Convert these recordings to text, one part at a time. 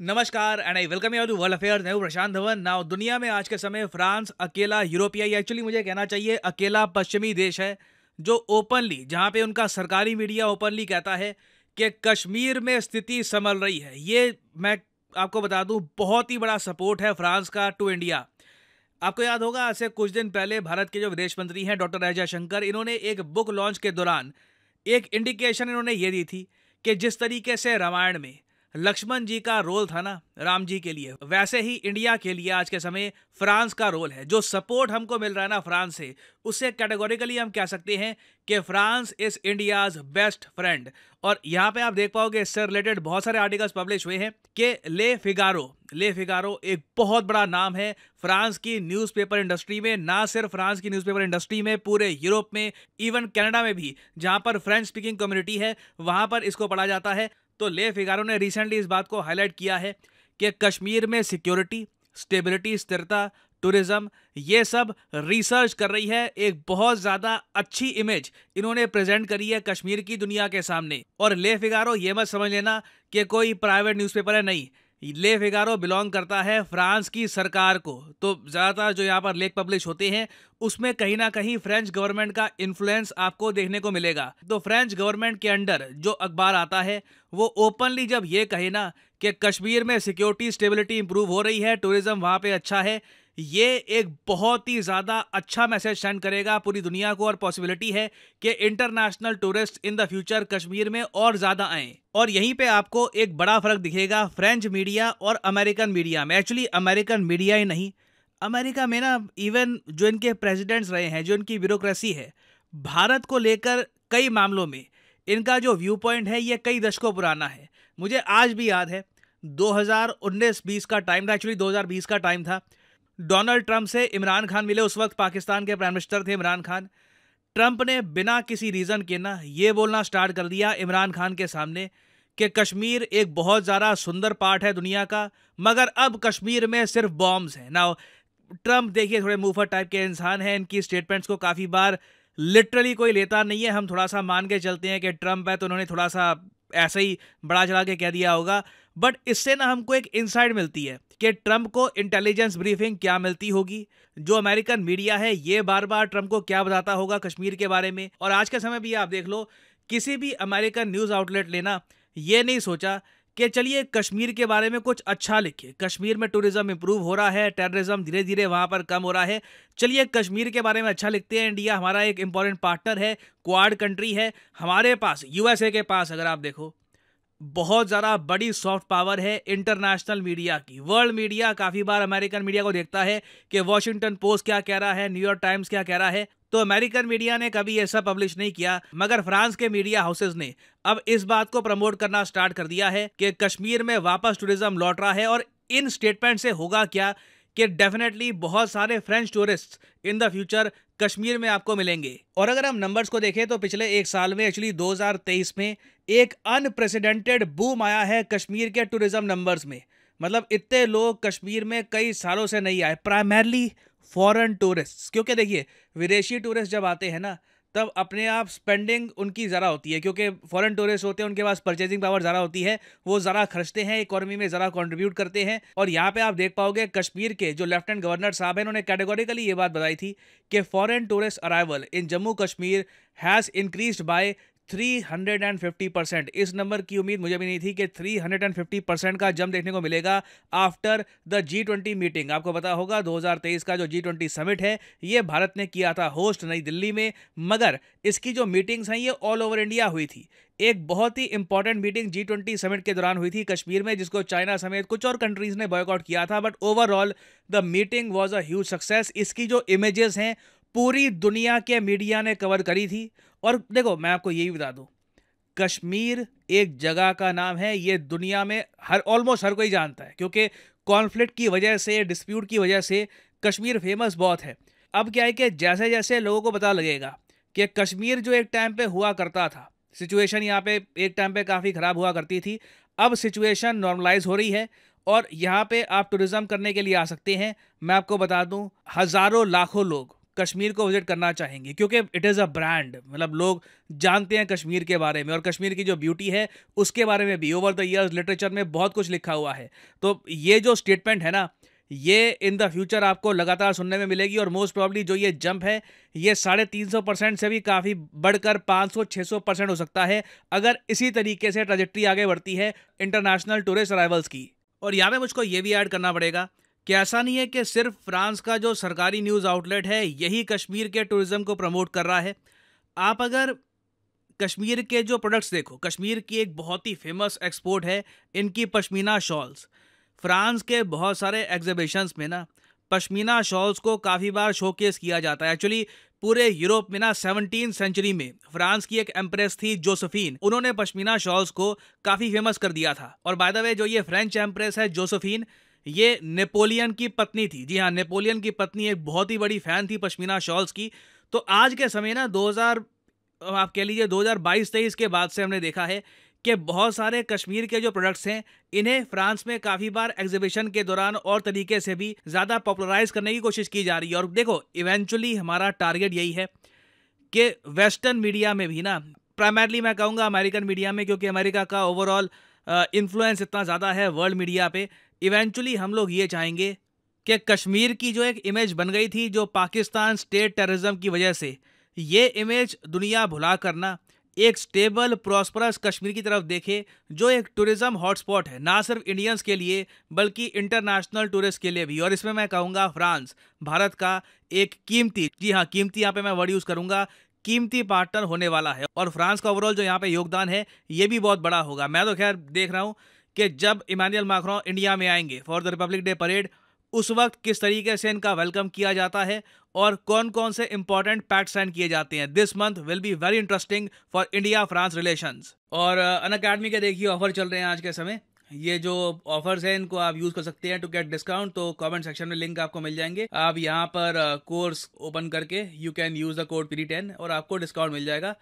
नमस्कार and I welcome you world affair मैं Prashant Dhawan now दुनिया में आज के समय फ्रांस अकेला यूरोपीय एक्चुअली मुझे कहना चाहिए अकेला पश्चिमी देश है जो ओपनली जहां पे उनका सरकारी मीडिया ओपनली कहता है कि कश्मीर में स्थिति संभल रही है ये मैं आपको बता दूं बहुत ही बड़ा सपोर्ट है फ्रांस का टू इंडिया आपको याद होगा आज से कुछ दिन पहले भारत के जो विदेश मंत्री हैं डॉक्टर राजा जयशंकर इन्होंने एक बुक लॉन्च के दौरान एक इंडिकेशन इन्होंने ये दी थी कि जिस तरीके से रामायण में लक्ष्मण जी का रोल था ना राम जी के लिए वैसे ही इंडिया के लिए आज के समय फ्रांस का रोल है जो सपोर्ट हमको मिल रहा है ना फ्रांस से उससे कैटेगोरिकली हम कह सकते हैं कि France is India's best friend और यहाँ पे आप देख पाओगे इससे रिलेटेड बहुत सारे आर्टिकल्स पब्लिश हुए हैं कि ले फिगारो ले फिगारो एक बहुत बड़ा नाम है फ्रांस की न्यूज़पेपर इंडस्ट्री में ना सिर्फ फ्रांस की न्यूज़पेपर इंडस्ट्री में पूरे यूरोप में इवन कनाडा में भी जहाँ पर फ्रेंच स्पीकिंग कम्युनिटी है वहाँ पर इसको पढ़ा जाता है तो ले फिगारो ने रिसेंटली इस बात को हाईलाइट किया है कि कश्मीर में सिक्योरिटी स्टेबिलिटी स्थिरता टूरिज़्म ये सब रिसर्च कर रही है एक बहुत ज़्यादा अच्छी इमेज इन्होंने प्रेजेंट करी है कश्मीर की दुनिया के सामने और ले फिगारो ये मत समझ लेना कि कोई प्राइवेट न्यूज़पेपर है नहीं ले फिगारो बिलोंग करता है फ्रांस की सरकार को तो ज़्यादातर जो यहाँ पर लेख पब्लिश होते हैं उसमें कहीं ना कहीं फ्रेंच गवर्नमेंट का इन्फ्लुएंस आपको देखने को मिलेगा तो फ्रेंच गवर्नमेंट के अंडर जो अखबार आता है वो ओपनली जब ये कहे ना कि कश्मीर में सिक्योरिटी स्टेबिलिटी इंप्रूव हो रही है टूरिज़्म वहाँ पर अच्छा है ये एक बहुत ही ज़्यादा अच्छा मैसेज सेंड करेगा पूरी दुनिया को और पॉसिबिलिटी है कि international tourist in the future Kashmir में और ज़्यादा आएँ और यहीं पे आपको एक बड़ा फ़र्क दिखेगा फ्रेंच मीडिया और अमेरिकन मीडिया में एक्चुअली अमेरिकन मीडिया ही नहीं अमेरिका में ना इवन जो इनके प्रेजिडेंट्स रहे हैं जो इनकी ब्यूरोक्रेसी है भारत को लेकर कई मामलों में इनका जो व्यू पॉइंट है ये कई दशकों पुराना है मुझे आज भी याद है 2019-20 का टाइम था एक्चुअली 2020 का टाइम था डोनाल्ड ट्रंप से इमरान खान मिले उस वक्त पाकिस्तान के प्राइम मिनिस्टर थे इमरान खान ट्रंप ने बिना किसी रीज़न के ना ये बोलना स्टार्ट कर दिया इमरान खान के सामने कि कश्मीर एक बहुत ज़्यादा सुंदर पार्ट है दुनिया का मगर अब कश्मीर में सिर्फ बॉम्ब्स हैं ना ट्रंप देखिए थोड़े मूफर टाइप के इंसान हैं इनकी स्टेटमेंट्स को काफ़ी बार लिटरली कोई लेता नहीं है हम थोड़ा सा मान के चलते हैं कि ट्रंप है तो उन्होंने थोड़ा सा ऐसे ही बड़ा चढ़ा के कह दिया होगा बट इससे ना हमको एक इंसाइट मिलती है कि ट्रंप को इंटेलिजेंस ब्रीफिंग क्या मिलती होगी जो अमेरिकन मीडिया है ये बार बार ट्रंप को क्या बताता होगा कश्मीर के बारे में और आज के समय भी आप देख लो किसी भी अमेरिकन न्यूज़ आउटलेट लेना ये नहीं सोचा कि चलिए कश्मीर के बारे में कुछ अच्छा लिखे कश्मीर में टूरिज्म इंप्रूव हो रहा है टेररिज्म धीरे धीरे वहाँ पर कम हो रहा है चलिए कश्मीर के बारे में अच्छा लिखते हैं इंडिया हमारा एक इम्पॉर्टेंट पार्टनर है क्वाड कंट्री है हमारे पास यूएसए के पास अगर आप देखो बहुत ज़्यादा बड़ी सॉफ्ट पावर है इंटरनेशनल मीडिया की वर्ल्ड मीडिया काफ़ी बार अमेरिकन मीडिया को देखता है कि वॉशिंगटन पोस्ट क्या कह रहा है न्यूयॉर्क टाइम्स क्या कह रहा है तो अमेरिकन मीडिया ने कभी ऐसा पब्लिश नहीं किया मगर फ्रांस के मीडिया हाउसेज ने अब इस बात को प्रमोट करना स्टार्ट कर दिया है कि कश्मीर में वापस टूरिज्म लौट रहा है और इन स्टेटमेंट से होगा क्या कि डेफिनेटली बहुत सारे French tourist in the future Kashmir में आपको मिलेंगे और अगर हम नंबर्स को देखें तो पिछले एक साल में एक्चुअली 2023 में एक अनप्रेसिडेंटेड बूम आया है कश्मीर के टूरिज्म नंबर्स में मतलब इतने लोग कश्मीर में कई सालों से नहीं आए प्राइमरली फॉरेन टूरिस्ट क्योंकि देखिए विदेशी टूरिस्ट जब आते हैं ना तब अपने आप स्पेंडिंग उनकी ज़रा होती है क्योंकि फॉरेन टूरिस्ट होते हैं उनके पास परचेजिंग पावर ज़रा होती है वो ज़रा खर्चते हैं इकोनॉमी में ज़रा कॉन्ट्रीब्यूट करते हैं और यहाँ पे आप देख पाओगे कश्मीर के जो लेफ्टिनेंट गवर्नर साहब हैं उन्होंने कैटेगोरिकली ये बात बताई थी कि foreign tourist arrival in Jammu Kashmir has increase by 350 percent इस नंबर की उम्मीद मुझे भी नहीं थी कि 350 परसेंट का जम देखने को मिलेगा after the G twenty meeting आपको पता होगा 2023 का जो जी ट्वेंटी समिट है ये भारत ने किया था होस्ट नई दिल्ली में मगर इसकी जो मीटिंग्स हैं ये ऑल ओवर इंडिया हुई थी एक बहुत ही important meeting G twenty summit के दौरान हुई थी कश्मीर में जिसको चाइना समेत कुछ और कंट्रीज़ ने बॉयकआउट किया था but overall the meeting was a huge success इसकी जो इमेजेस हैं पूरी दुनिया के मीडिया ने कवर करी थी और देखो मैं आपको यही बता दूँ कश्मीर एक जगह का नाम है ये दुनिया में हर ऑलमोस्ट हर कोई जानता है क्योंकि कॉन्फ्लिक्ट की वजह से डिस्प्यूट की वजह से कश्मीर फेमस बहुत है अब क्या है कि जैसे जैसे लोगों को पता लगेगा कि कश्मीर जो एक टाइम पे हुआ करता था सिचुएशन यहाँ पे एक टाइम पे काफ़ी ख़राब हुआ करती थी अब सिचुएशन नॉर्मलाइज हो रही है और यहाँ पे आप टूरिज़्म करने के लिए आ सकते हैं मैं आपको बता दूँ हज़ारों लाखों लोग कश्मीर को विजिट करना चाहेंगे क्योंकि इट इज़ अ ब्रांड मतलब लोग जानते हैं कश्मीर के बारे में और कश्मीर की जो ब्यूटी है उसके बारे में भी ओवर द ईयर्स लिटरेचर में बहुत कुछ लिखा हुआ है तो ये जो स्टेटमेंट है ना ये इन द फ्यूचर आपको लगातार सुनने में मिलेगी और मोस्ट प्रॉब्ली जो ये जंप है ये साढ़े तीन सौ परसेंट से भी काफ़ी बढ़कर पाँच सौ छः सौ परसेंट हो सकता है अगर इसी तरीके से ट्रजेक्ट्री आगे बढ़ती है इंटरनेशनल टूरिस्ट अराइवल्स की और यहाँ पे मुझको ये भी ऐड करना पड़ेगा कि ऐसा नहीं है कि सिर्फ फ्रांस का जो सरकारी न्यूज़ आउटलेट है यही कश्मीर के टूरिज़्म को प्रमोट कर रहा है आप अगर कश्मीर के जो प्रोडक्ट्स देखो कश्मीर की एक बहुत ही फेमस एक्सपोर्ट है इनकी पश्मीना शॉल्स फ्रांस के बहुत सारे एग्जिबिशंस में ना पश्मीना शॉल्स को काफ़ी बार शोकेस किया जाता है एक्चुअली पूरे यूरोप में ना सेवनटीन सेंचुरी में फ्रांस की एक एम्प्रेस थी जोसफीन उन्होंने पश्मीना शॉल्स को काफ़ी फेमस कर दिया था और बाय द वे जो ये फ्रेंच एम्प्रेस है जोसफीन ये नेपोलियन की पत्नी थी जी हाँ नेपोलियन की पत्नी एक बहुत ही बड़ी फैन थी पश्मीना शॉल्स की तो आज के समय ना 2000 आप कह लीजिए 2022 हज़ार के बाद से हमने देखा है कि बहुत सारे कश्मीर के जो प्रोडक्ट्स हैं इन्हें फ्रांस में काफ़ी बार एग्जीबिशन के दौरान और तरीके से भी ज़्यादा पॉपुलराइज करने की कोशिश की जा रही है और देखो इवेंचुअली हमारा टारगेट यही है कि वेस्टर्न मीडिया में भी ना प्राइमरली मैं कहूँगा अमेरिकन मीडिया में क्योंकि अमेरिका का ओवरऑल इन्फ्लुएंस इतना ज़्यादा है वर्ल्ड मीडिया पर इवेंचुअली हम लोग ये चाहेंगे कि कश्मीर की जो एक इमेज बन गई थी जो पाकिस्तान स्टेट टेररिज्म की वजह से ये इमेज दुनिया भुला करना एक स्टेबल प्रॉस्परस कश्मीर की तरफ देखे जो एक टूरिज्म हॉटस्पॉट है ना सिर्फ इंडियंस के लिए बल्कि इंटरनेशनल टूरिस्ट के लिए भी और इसमें मैं कहूँगा फ्रांस भारत का एक कीमती जी हाँ कीमती यहाँ पे मैं वर्ड यूज़ करूँगा कीमती पार्टनर होने वाला है और फ्रांस का ओवरऑल जो यहाँ पे योगदान है ये भी बहुत बड़ा होगा मैं तो खैर देख रहा हूँ कि जब इमानुअल माखरो इंडिया में आएंगे for the republic day parade उस वक्त किस तरीके से इनका वेलकम किया जाता है और कौन कौन से इंपॉर्टेंट पैक्ट साइन किए जाते हैं this month will be very interesting for India France relation और uh, अन अकेडमी के देखिए ऑफर चल रहे हैं आज के समय ये जो ऑफर्स हैं इनको आप यूज कर सकते हैं टू गेट डिस्काउंट तो कमेंट सेक्शन में लिंक आपको मिल जाएंगे आप यहाँ पर कोर्स uh, ओपन करके you can use the code P ten और आपको डिस्काउंट मिल जाएगा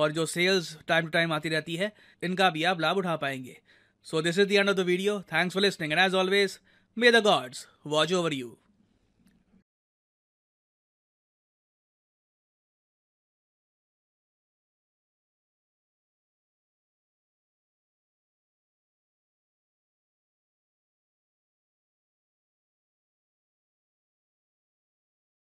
और जो सेल्स टाइम टू टाइम आती रहती है इनका भी आप लाभ उठा पाएंगे So this is the end of the video. Thanks for listening and as always, may the gods watch over you.